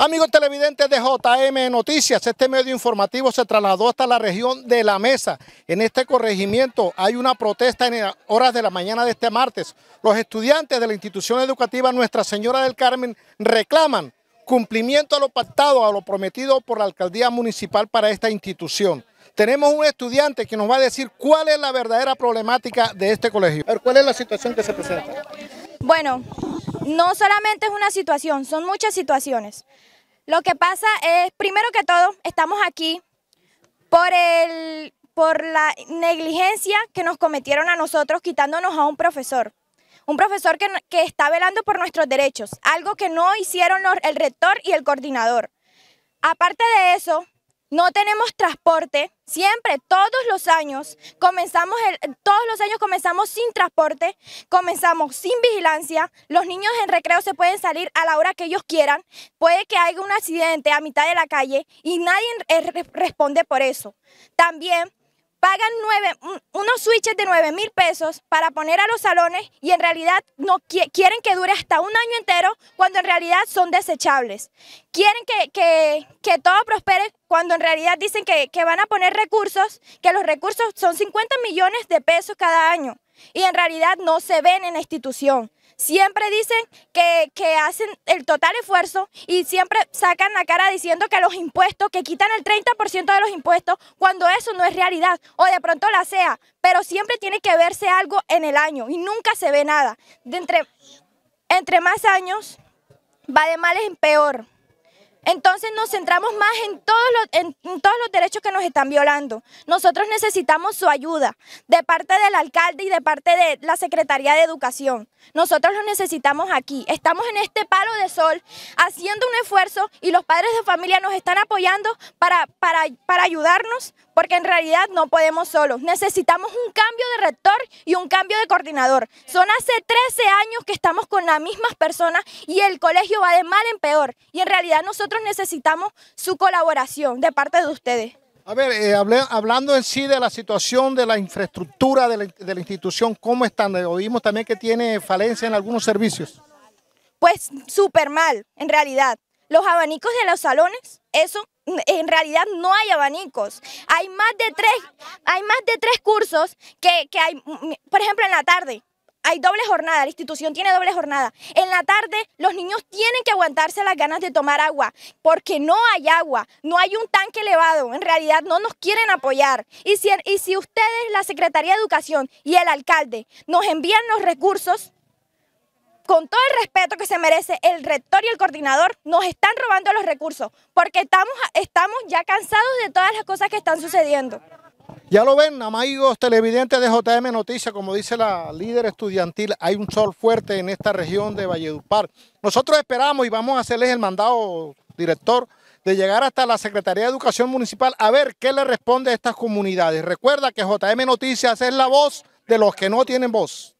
Amigos televidentes de JM Noticias, este medio informativo se trasladó hasta la región de La Mesa. En este corregimiento hay una protesta en horas de la mañana de este martes. Los estudiantes de la institución educativa Nuestra Señora del Carmen reclaman cumplimiento a lo pactado, a lo prometido por la alcaldía municipal para esta institución. Tenemos un estudiante que nos va a decir cuál es la verdadera problemática de este colegio. A ver, ¿Cuál es la situación que se presenta? Bueno, no solamente es una situación, son muchas situaciones. Lo que pasa es, primero que todo, estamos aquí por, el, por la negligencia que nos cometieron a nosotros quitándonos a un profesor. Un profesor que, está velando por nuestros derechos, algo que no hicieron el rector y el coordinador. Aparte de eso, no tenemos transporte, siempre, todos los años, comenzamos todos los años comenzamos sin transporte, comenzamos sin vigilancia, los niños en recreo se pueden salir a la hora que ellos quieran, puede que haya un accidente a mitad de la calle y nadie eh, responde por eso. También pagan unos switches de 9 mil pesos para poner a los salones y en realidad no quieren que dure hasta un año entero cuando en realidad son desechables. Quieren que, que, todo prospere cuando en realidad dicen que, que van a poner recursos, que los recursos son 50 millones de pesos cada año y en realidad no se ven en la institución siempre dicen que, que, hacen el total esfuerzo y siempre sacan la cara diciendo que los impuestos, que quitan el 30% de los impuestos, cuando eso no es realidad o de pronto la sea, pero siempre tiene que verse algo en el año y nunca se ve nada. entre, entre más años va de mal en peor. Entonces nos centramos más en todos, los, en, todos los derechos que nos están violando. Nosotros necesitamos su ayuda de parte del alcalde y de parte de la Secretaría de Educación. Nosotros lo necesitamos aquí. Estamos en este palo de sol haciendo un esfuerzo y los padres de familia nos están apoyando para, para, para ayudarnos porque en realidad no podemos solos. Necesitamos un cambio de rector y un cambio de coordinador. Son hace 13 años que estamos con las mismas personas y el colegio va de mal en peor. Y en realidad nosotros necesitamos su colaboración de parte de ustedes. A ver, eh, hablando en sí de la situación de la infraestructura de la, institución, ¿cómo están? Eh, oímos también que tiene falencia en algunos servicios. Pues súper mal, en realidad. Los abanicos de los salones, eso en realidad no hay abanicos. Hay más de tres, hay más de tres cursos que, que hay, por ejemplo, en la tarde hay doble jornada, la institución tiene doble jornada. En la tarde los niños tienen que aguantarse las ganas de tomar agua porque no hay agua, no hay un tanque elevado, en realidad no nos quieren apoyar. Y si, y si ustedes, la Secretaría de Educación y el alcalde nos envían los recursos, con todo el respeto que se merece el rector y el coordinador, nos están robando los recursos porque estamos, estamos ya cansados de todas las cosas que están sucediendo. Ya lo ven, amigos televidentes de JM Noticias, como dice la líder estudiantil, hay un sol fuerte en esta región de Valledupar. Nosotros esperamos y vamos a hacerles el mandado, director, de llegar hasta la Secretaría de Educación Municipal a ver qué le responde a estas comunidades. Recuerda que JM Noticias es la voz de los que no tienen voz.